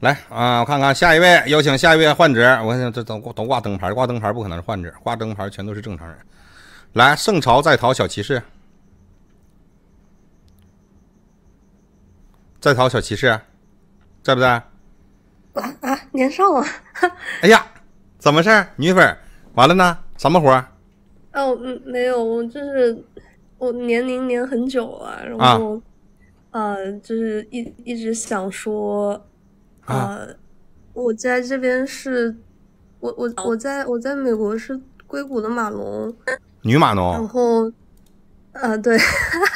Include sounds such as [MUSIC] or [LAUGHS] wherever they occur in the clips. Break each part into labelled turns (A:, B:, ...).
A: 来啊！我看看下一位，有请下一位患者。我看这都都挂灯牌，挂灯牌不可能是患者，挂灯牌全都是正常人。来，圣朝在逃小骑士，在逃小骑士，在不在？
B: 啊啊！年少啊！
A: [LAUGHS] 哎呀，怎么回事？女粉完了呢？什么活？
B: 哦，嗯，没有，我就是我年龄年很久了，然后呃，就是一一直想说。呃，我在这边是，我我我在我在美国是硅谷的马农，
A: 女马农。然
B: 后，呃，对，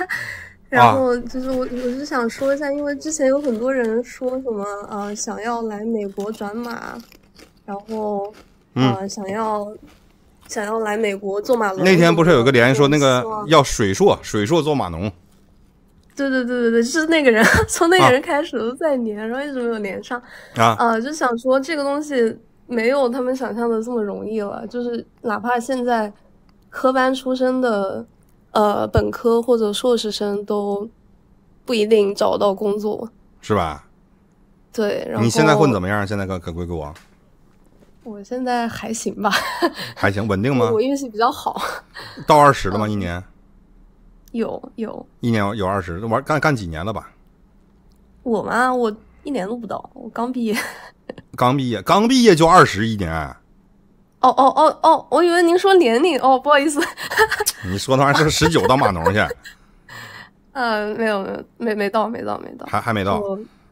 B: [LAUGHS] 然后就是我我是想说一下，因为之前有很多人说什么呃想要来美国转马，然后呃想要想要来美国做马农。那天不是有个联系说那个要
A: 水硕，水硕做马农。
B: 对对对对对，是那个人，[LAUGHS] 从那个人开始都在连，然后一直没有连上啊，就想说这个东西没有他们想象的这么容易了，就是哪怕现在科班出身的，呃，本科或者硕士生都不一定找到工作，是吧？对，然后你现在混
A: 怎么样？现在可可贵不？
B: 我现在还行吧，
A: 还行，稳定吗？我
B: 运气比较好，
A: 到二十了吗？一年？
B: 有有，
A: 一年有二十，玩干干几年了吧？
B: 我嘛，我一年都不到，我刚毕业。
A: [LAUGHS] 刚毕业，刚毕业就二十一年。
B: 哦哦哦哦，我以为您说年龄哦，不好意思。
A: [LAUGHS] 你说那玩意儿是十九当码农去？
B: 嗯，[LAUGHS] 没有没有没没到没到没到，还还没到。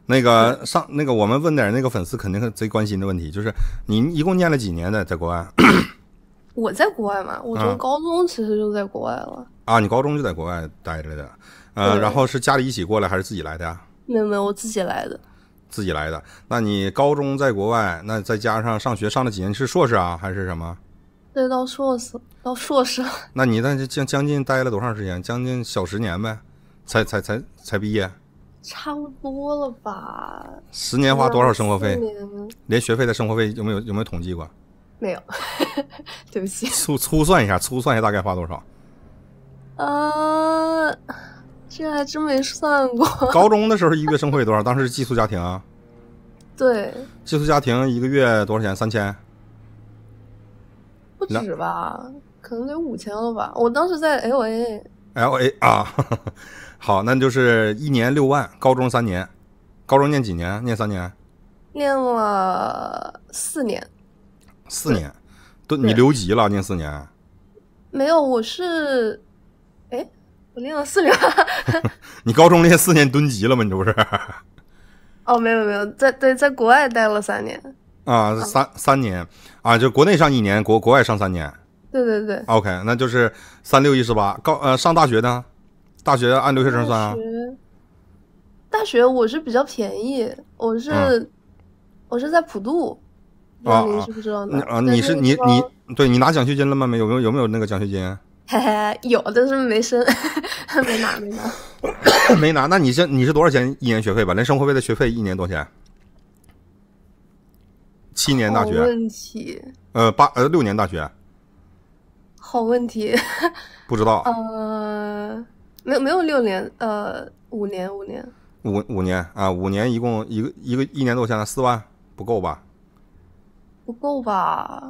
A: 那个上那个我们问点那个粉丝肯定是最关心的问题，就是您一共念了几年的在国外？[COUGHS]
B: 我在国外嘛，我从高中其实就在国外了
A: 啊。你高中就在国外待着的，呃，然后是家里一起过来还是自己来的呀？
B: 没有没有，我自己来的。
A: 自己来的，那你高中在国外，那再加上上学上了几年，是硕士啊还是什么？
B: 对，到硕士，到硕士。
A: 那你那就将将近待了多长时间？将近小十年呗，才才才才毕业。[LAUGHS]
B: 差不多了吧？十年花多少生活费？
A: 连学费的生活费有没有有没有统计过？
B: 没有，[LAUGHS] 对不起。
A: 粗粗算一下，粗算一下大概花多少？
B: 啊，这还真没算过。高
A: 中的时候，一个月生活费多少？当时寄宿家庭。对。寄宿家庭一个月多少钱？三千。
B: 不止吧？可能得五千了吧？我当时在 LA。
A: LA 啊，[LAUGHS] 好，那就是一年六万。高中三年，高中念几年？念三年。
B: 念了四年。
A: 四年，都你留级了，念四年？
B: 没有，我是，哎，我念了四年。[LAUGHS]
A: 你高中念四年蹲级了吗？你这不是？
B: 哦，没有没有，在对，在国外待了三年。
A: 啊，三三年啊，就国内上一年，国国外上三年。对对对。OK，那就是三六一十八高呃，上大学呢？大学按留学生算啊。
B: 大学我是比较便宜，我是我是在普渡。
A: 啊！你是不知道呢？啊！你是你你，对你拿奖学金了吗？没有？没有有没有那个奖学金？
B: 嘿嘿，有，但是没申，[LAUGHS] 没拿，没拿。
A: [COUGHS] 没拿？那你这你是多少钱一年学费吧？连生活费的学费一年多少钱？七年大学？问题。呃，八呃六年大学。
B: 好问题。
A: [LAUGHS] 不知道。
B: 呃，没有没有六年，呃，五年，五年。
A: 五五年啊，五年一共一个一个一年多钱四万不够吧？
B: 不够吧？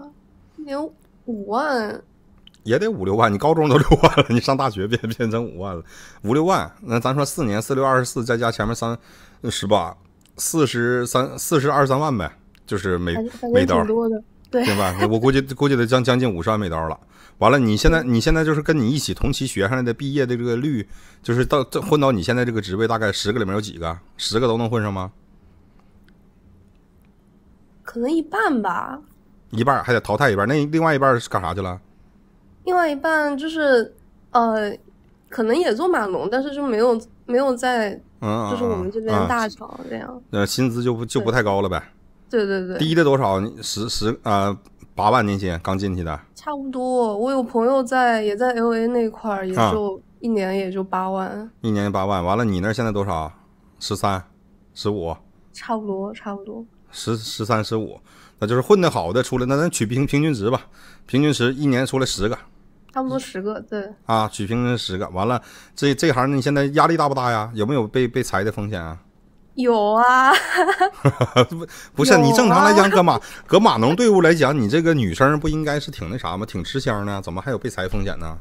B: 连五万
A: 也得五六万。你高中都六万了，你上大学变变成五万了，五六万。那咱说四年四六二十四，再加前面三十八，四十三四十二三万呗。就是每每刀，
B: 对，吧？我
A: 估计估计得将将近五十万每刀了。完了，你现在你现在就是跟你一起同期学上来的毕业的这个率，就是到这混到你现在这个职位，大概十个里面有几个？十个都能混上吗？
B: 可能一半吧，
A: 一半还得淘汰一半，那另外一半是干啥去了？
B: 另外一半就是呃，可能也做马龙，但是就没有没有在，
A: 嗯，就是我们这边大
B: 厂这样。
A: 那薪资就不就不太高了呗？
B: 对对对。低的
A: 多少？十十呃八万年薪刚进去的。
B: 差不多，我有朋友在也在 L A 那块儿，也就一年也就八万。
A: 一年八万，完了你那现在多少？十三，十五？
B: 差不多，差不多。
A: 十十三十五，那就是混的好的出来，那咱取平平均值吧，平均值一年出来十个，
B: 差不多十个，对
A: 啊，取平均十个，完了这这行你现在压力大不大呀？有没有被被裁的风险啊？[LAUGHS]
B: 有啊，
A: [LAUGHS] 不是你正常来讲，搁马搁码农队伍来讲，你这个女生不应该是挺那啥吗？挺吃香的，怎么还有被裁风险呢？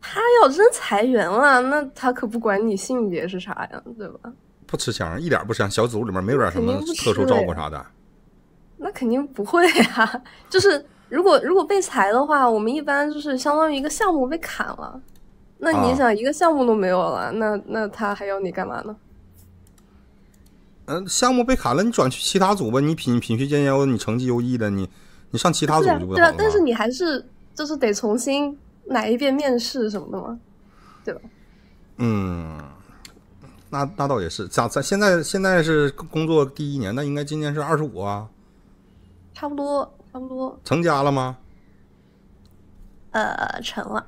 B: 他要真裁员了，那他可不管你性别是啥呀，对吧？
A: 不吃香，一点不吃香。小组里面没有点什么特殊照顾啥的，
B: 那肯定不会啊。[LAUGHS] 就是如果如果被裁的话，我们一般就是相当于一个项目被砍了。那你想，一个项目都没有了，那那他还要你干嘛呢？
A: 嗯，项目被砍了，你转去其他组吧。你品品学兼优，你成绩优异的，你你上其他组就对了。对，但是
B: 你还是就是得重新来一遍面试什么的吗？对吧？
A: 嗯。那那倒也是，咱咱现在现在是工作第一年，那应该今年是二十五啊，
B: 差不多差不多。
A: 成家了吗？
B: 呃，成了。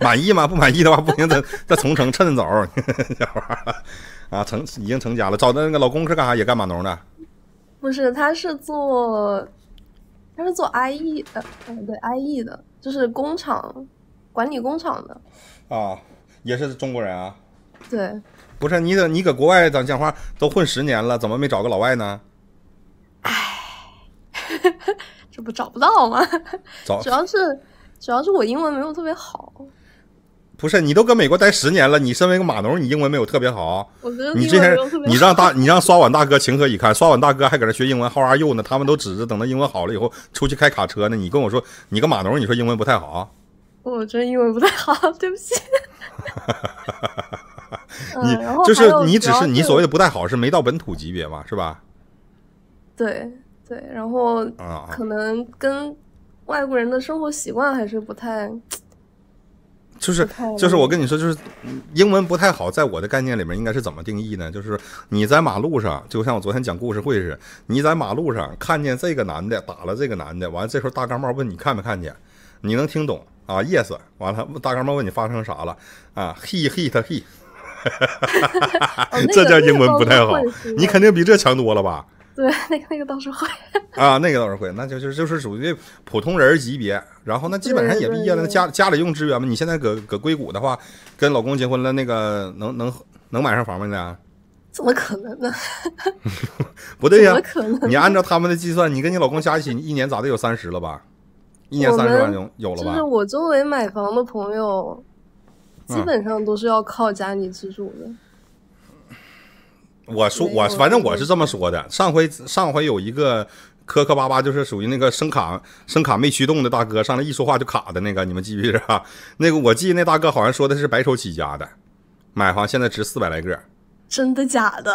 A: 满意吗？不满意的话，不行，再再重成，趁早，[LAUGHS] 小花，啊，成已经成家了。找的那个老公是干啥？也干码农的？
B: 不是，他是做他是做 I E 的，对 I E 的，就是工厂管理工厂的。
A: 啊。也是中国人啊，对，不是你怎，你搁国外咱讲话都混十年了，怎么没找个老外呢？哎，
B: [LAUGHS] 这不找不到吗？找主要是主要是我英文没有特别好。
A: 不是你都搁美国待十年了，你身为个码农，你英文没有特别好？我觉得你这些你让大你让刷碗大哥情何以堪？刷碗大哥还搁那学英文，h o w are you 呢？他们都指着等他英文好了以后出去开卡车呢。你跟我说你个码农，你说英文不太好？
B: 我真英文不太好，对不起。哈，[LAUGHS] 你就是你，只是你所谓的不太
A: 好，是没到本土级别嘛，是吧？
B: 对对，然后可能跟外国人的生活习惯还是不太，
A: [TSK] 就是就是我跟你说，就是英文不太好，在我的概念里面，应该是怎么定义呢？就是你在马路上，就像我昨天讲故事会似的，你在马路上看见这个男的打了这个男的，完，了这时候大钢帽问你看没看见，你能听懂？啊，yes，完了，大哥们问你发生啥了？啊，he he he，哈哈哈
B: 哈哈哈。[LAUGHS] 这叫英文不太好，你肯定
A: 比这强多了吧？
B: 对，那个那个倒是会。
A: 啊，那个倒是会，那就就就是属于普通人级别。然后那基本上也毕业了，家家里用资源吗？你现在搁搁硅谷的话，跟老公结婚了，那个能能能买上房吗？俩？
B: [LAUGHS] 怎么可能呢？
A: [LAUGHS] 不对呀，你按照他们的计算，你跟你老公加一起，一年咋的有三十了吧？一年三十万，有了吧？就是
B: 我周围买房的朋友，基本上都是要靠家里资助的。
A: 我说我反正我是这么说的，上回上回有一个磕磕巴巴，就是属于那个声卡声卡没驱动的大哥，上来一说话就卡的那个，你们记不记着？那个我记得那大哥好像说的是白手起家的，买房现在值四百来个。
B: 真的假的？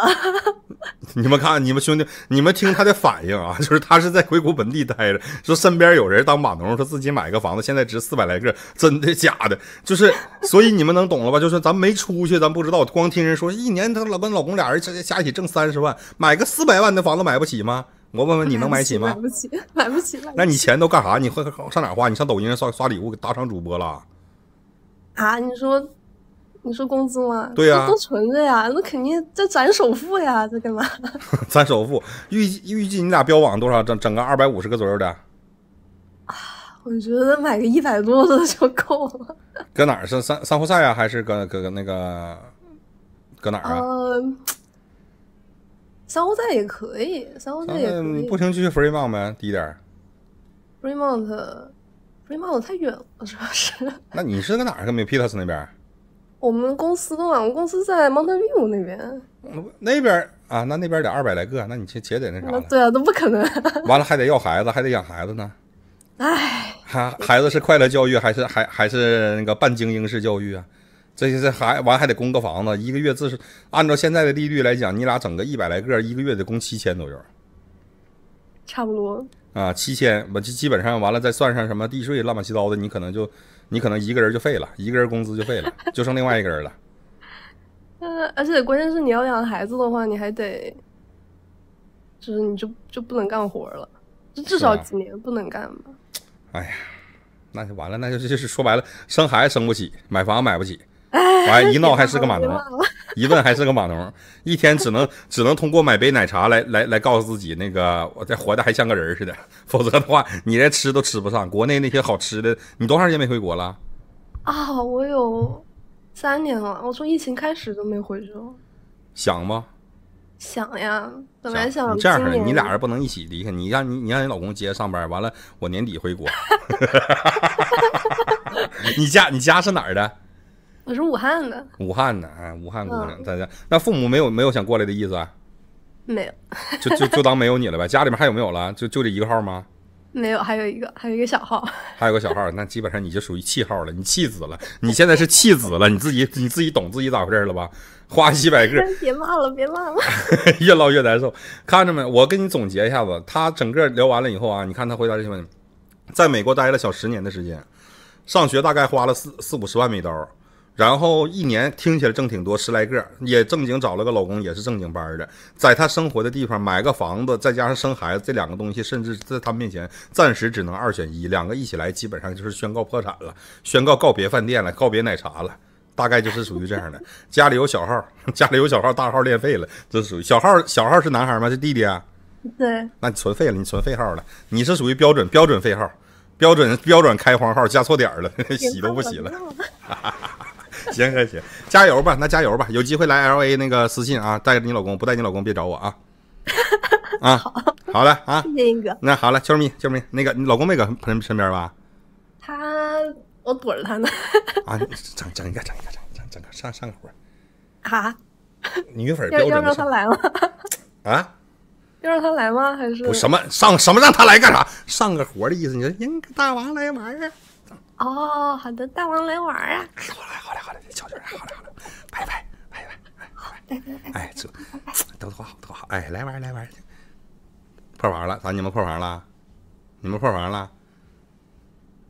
A: [LAUGHS] 你们看，你们兄弟，你们听他的反应啊，[LAUGHS] 就是他是在硅谷本地待着，说身边有人当码农，说自己买个房子，现在值四百来个。真的假的？就是，所以你们能懂了吧？就是咱没出去，咱不知道，光听人说，一年他老跟老公俩人加加一起挣三十万，买个四百万的房子买不起吗？我问问你能买起吗？[LAUGHS] 买不
B: 起，买不起。那你
A: 钱都干啥？你会上哪花？你上抖音上刷刷礼物给打赏主播了？
B: 啊，你说。你说工资吗？对呀，都存着呀，那肯定在攒首付呀，在干嘛？
A: [LAUGHS] 攒首付，预计预计你俩标网多少？整整个二百五十个左右的。
B: 啊，我觉得买个一百多的就够了。
A: [LAUGHS] 搁哪儿？是三三户赛啊，还是搁搁搁那个？搁哪儿啊？
B: 三户赛也可以，三户赛也。不行，
A: 就去 Fremont 呗，低点儿。
B: Fremont，Fremont 太远了，主要是。
A: 那你是搁哪儿？搁没 Peters 那边？
B: 我们公司呢？我们公司在蒙特利尔那边，
A: 那边啊，那那边得二百来个，那你去且得那啥
B: 了。对啊，那不可能。[LAUGHS]
A: 完了还得要孩子，还得养孩子呢。唉，孩孩子是快乐教育还是还还是那个半精英式教育啊？这些这还完还得供个房子，一个月至少按照现在的利率来讲，你俩整个一百来个，一个月得供七千左右。差不多。啊，七千，我基基本上完了，再算上什么地税、乱七八糟的，你可能就。你可能一个人就废了，一个人工资就废了，就剩另外一个人了。
B: [LAUGHS] 呃，而且关键是你要养孩子的话，你还得，就是你就就不能干活了，就至少几年不能干吧。
A: 哎呀，那就完了，那就就是说白了，生孩子生不起，买房买不起，
B: 完一闹还是个满头。
A: 一问还是个码农，一天只能只能通过买杯奶茶来来来告诉自己，那个我在活的还像个人似的，否则的话你连吃都吃不上。国内那些好吃的，你多长时间没回国了？
B: 啊，我有三年了，我从疫情开始就没回去了。想吗？想呀，本来想这样你俩
A: 人不能一起离开，你让你你让你老公接着上班，完了我年底回国。[LAUGHS] 你家你家是哪儿的？
B: 我是武汉的，
A: 武汉的，哎，武汉姑娘在这。那父母没有没有想过来的意思？啊？
B: 没有，就就就当
A: 没有你了吧。家里面还有没有了？就就这一个号吗？[LAUGHS]
B: 没有，还有一个，还有一个小号。[LAUGHS]
A: 还有个小号，那基本上你就属于弃号了，你弃子了。你现在是弃子了，你自己你自己懂自己咋回事了吧？花几百个，
B: [LAUGHS] 别骂了，别骂了，
A: 越唠越难受。看着没？我跟你总结一下子，他整个聊完了以后啊，你看他回答这些问题，在美国待了小十年的时间，上学大概花了四四五十万美刀。然后一年听起来挣挺多，十来个也正经找了个老公，也是正经班的，在他生活的地方买个房子，再加上生孩子这两个东西，甚至在他面前暂时只能二选一，两个一起来基本上就是宣告破产了，宣告告别饭店了，告别奶茶了，大概就是属于这样的。家里有小号，[LAUGHS] 家里有小号，大号练废了，这属于小号。小号是男孩吗？是弟弟啊？对。那你纯废了，你纯废号了，你是属于标准标准废号，标准标准开荒号加错点了，[LAUGHS] 洗都不洗了。[LAUGHS] [LAUGHS] 行行行，加油吧！那加油吧！有机会来 L A 那个私信啊，带着你老公，不带你老公别找我啊。[LAUGHS] 啊，好好啊，谢谢英哥。那好了，娇妹，娇妹，那个你老公没搁旁边身边吧？
B: 他我躲着他呢。
A: 啊，整整一个，整一个，整整整上上个活。啊？女粉标准要要让他来吗？[LAUGHS] 啊？
B: 要让他来吗？还是我什么
A: 上什么让他来干啥？上个活的意思，你说英
B: 大王来玩儿。哦，好的，大王
A: 来玩啊！好嘞，好嘞，好嘞，叫出来，好嘞，好嘞，拜拜，拜拜，拜拜，拜拜，哎，都多好，都多好，哎，来玩来玩儿去，破房了，咋你们破房了？你们破房了？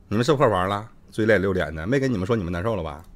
A: 你们受破房了？嘴脸六脸的，没跟你们说，你们难受了吧？